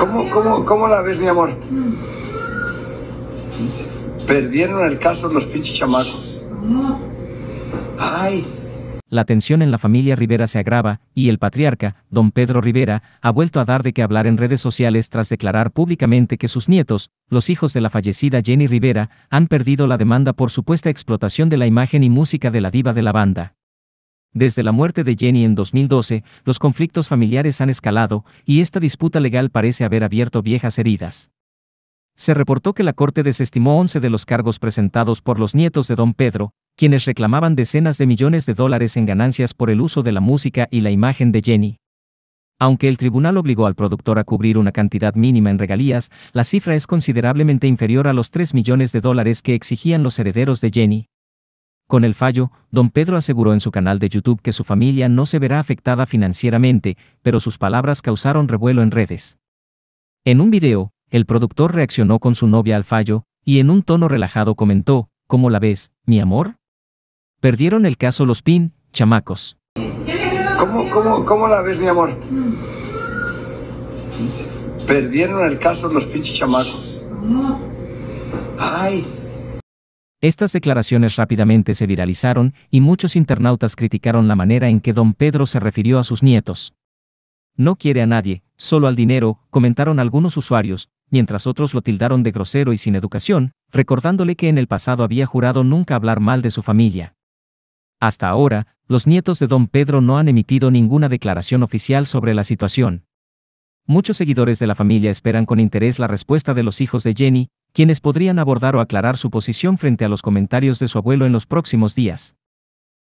¿Cómo, cómo, cómo la ves, mi amor? Perdieron el caso los pinches Ay. La tensión en la familia Rivera se agrava, y el patriarca, don Pedro Rivera, ha vuelto a dar de qué hablar en redes sociales tras declarar públicamente que sus nietos, los hijos de la fallecida Jenny Rivera, han perdido la demanda por supuesta explotación de la imagen y música de la diva de la banda. Desde la muerte de Jenny en 2012, los conflictos familiares han escalado, y esta disputa legal parece haber abierto viejas heridas. Se reportó que la Corte desestimó 11 de los cargos presentados por los nietos de don Pedro, quienes reclamaban decenas de millones de dólares en ganancias por el uso de la música y la imagen de Jenny. Aunque el tribunal obligó al productor a cubrir una cantidad mínima en regalías, la cifra es considerablemente inferior a los 3 millones de dólares que exigían los herederos de Jenny. Con el fallo, don Pedro aseguró en su canal de YouTube que su familia no se verá afectada financieramente, pero sus palabras causaron revuelo en redes. En un video, el productor reaccionó con su novia al fallo, y en un tono relajado comentó, ¿Cómo la ves, mi amor? Perdieron el caso los PIN, chamacos. ¿Cómo, cómo, cómo la ves, mi amor? Perdieron el caso los pinches chamacos. Ay, estas declaraciones rápidamente se viralizaron y muchos internautas criticaron la manera en que don Pedro se refirió a sus nietos. No quiere a nadie, solo al dinero, comentaron algunos usuarios, mientras otros lo tildaron de grosero y sin educación, recordándole que en el pasado había jurado nunca hablar mal de su familia. Hasta ahora, los nietos de don Pedro no han emitido ninguna declaración oficial sobre la situación. Muchos seguidores de la familia esperan con interés la respuesta de los hijos de Jenny, quienes podrían abordar o aclarar su posición frente a los comentarios de su abuelo en los próximos días.